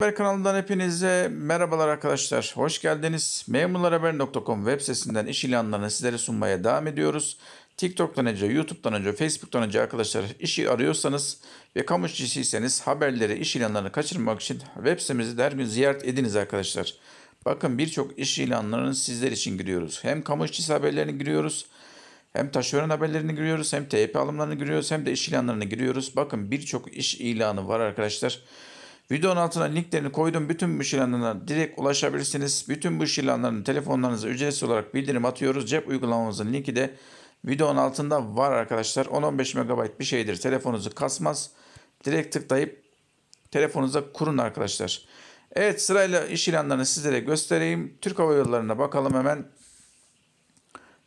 Haber kanalından hepinize merhabalar arkadaşlar. Hoş geldiniz. Memurlarhaber.com web sitesinden iş ilanlarını sizlere sunmaya devam ediyoruz. TikTok'tan önce, YouTube'dan önce, Facebook'tan önce arkadaşlar işi arıyorsanız ve kamu işçisiyseniz haberleri, iş ilanlarını kaçırmak için web sitemizi de her gün ziyaret ediniz arkadaşlar. Bakın birçok iş ilanlarını sizler için giriyoruz. Hem kamu işçisi haberlerini giriyoruz. Hem taşeron haberlerini giriyoruz, hem TYP alımlarını giriyoruz, hem de iş ilanlarını giriyoruz. Bakın birçok iş ilanı var arkadaşlar. Arkadaşlar Videonun altına linklerini koydum. Bütün bu iş ilanlarına direkt ulaşabilirsiniz. Bütün bu iş ilanlarını telefonlarınıza ücretsiz olarak bildirim atıyoruz. Cep uygulamamızın linki de videonun altında var arkadaşlar. 10-15 MB bir şeydir. Telefonunuzu kasmaz. Direkt tıklayıp telefonunuza kurun arkadaşlar. Evet sırayla iş ilanlarını sizlere göstereyim. Türk Hava Yolları'na bakalım hemen.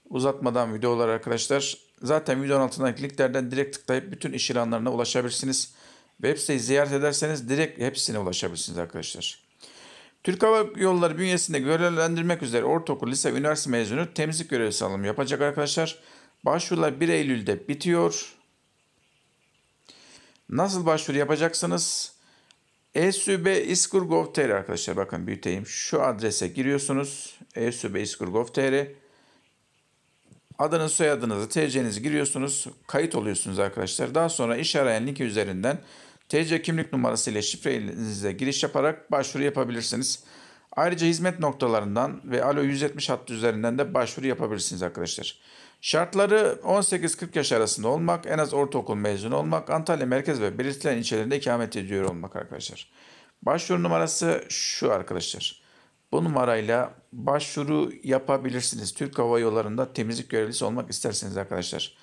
Uzatmadan videolar arkadaşlar. Zaten videonun altındaki linklerden direkt tıklayıp bütün iş ilanlarına ulaşabilirsiniz. Web siteyi ziyaret ederseniz direkt hepsine ulaşabilirsiniz arkadaşlar. Türk Hava Yolları bünyesinde görevlendirmek üzere ortaokul, lise, üniversite mezunu temizlik görevlisi alımı yapacak arkadaşlar. Başvurular 1 Eylül'de bitiyor. Nasıl başvuru yapacaksınız? esube.iskurgov.tr arkadaşlar bakın büyüteyim. Şu adrese giriyorsunuz. esube.iskurgov.tr Adınız, soyadınızı, TC'nizi giriyorsunuz. Kayıt oluyorsunuz arkadaşlar. Daha sonra iş arayan linki üzerinden TC kimlik numarası ile şifrenize giriş yaparak başvuru yapabilirsiniz. Ayrıca hizmet noktalarından ve Alo 170 hattı üzerinden de başvuru yapabilirsiniz arkadaşlar. Şartları 18-40 yaş arasında olmak, en az ortaokul mezunu olmak, Antalya merkez ve belirtilen ilçelerinde ikamet ediyor olmak arkadaşlar. Başvuru numarası şu arkadaşlar. Bu numarayla başvuru yapabilirsiniz. Türk Hava Yolları'nda temizlik görevlisi olmak isterseniz arkadaşlar.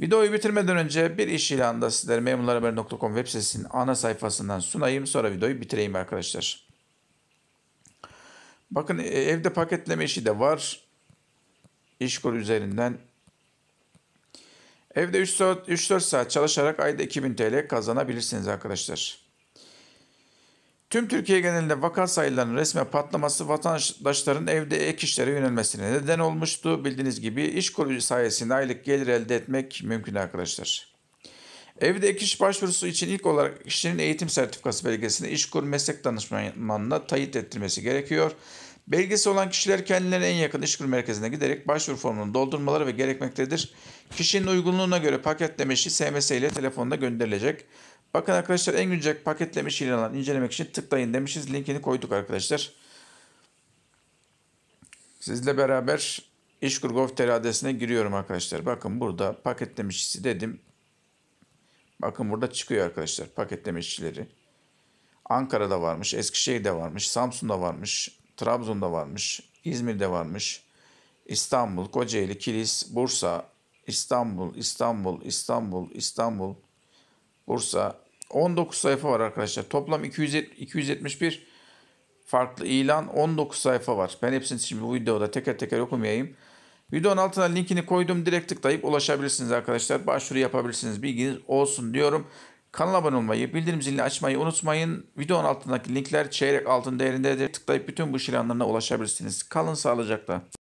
Videoyu bitirmeden önce bir iş ilanı da sizlere memurlarhaber.com web sitesinin ana sayfasından sunayım. Sonra videoyu bitireyim arkadaşlar. Bakın e, evde paketleme işi de var. İşkur üzerinden. Evde 3-4 saat çalışarak ayda 2000 TL kazanabilirsiniz arkadaşlar. Tüm Türkiye genelinde vaka sayılarının resme patlaması vatandaşların evde ek işlere yönelmesine neden olmuştu. Bildiğiniz gibi iş kolu sayesinde aylık gelir elde etmek mümkün arkadaşlar. Evde ek iş başvurusu için ilk olarak kişinin eğitim sertifikası belgesini işkur meslek danışmanına tayit ettirmesi gerekiyor. Belgesi olan kişiler kendilerine en yakın işkur merkezine giderek başvuru formunu doldurmaları ve gerekmektedir. Kişinin uygunluğuna göre paketlemesi SMS ile telefonda gönderilecek. Bakın arkadaşlar en güncel paketlemiş ilanlar incelemek için tıklayın demişiz. Linkini koyduk arkadaşlar. Sizle beraber işkur.gov.tr adresine giriyorum arkadaşlar. Bakın burada paketlemişisi dedim. Bakın burada çıkıyor arkadaşlar paketlemişçileri işçileri. Ankara'da varmış, Eskişehir'de varmış, Samsun'da varmış, Trabzon'da varmış, İzmir'de varmış, İstanbul, Kocaeli, Kilis, Bursa, İstanbul, İstanbul, İstanbul, İstanbul, İstanbul Bursa. 19 sayfa var arkadaşlar. Toplam 271 farklı ilan 19 sayfa var. Ben hepsini şimdi bu videoda teker teker okumayayım. Videonun altına linkini koydum. Direkt tıklayıp ulaşabilirsiniz arkadaşlar. Başvuru yapabilirsiniz. Bilginiz olsun diyorum. Kanala abone olmayı, bildirim zilini açmayı unutmayın. Videonun altındaki linkler çeyrek altın değerindedir. Tıklayıp bütün bu ilanlarına ulaşabilirsiniz. Kalın sağlıcakla.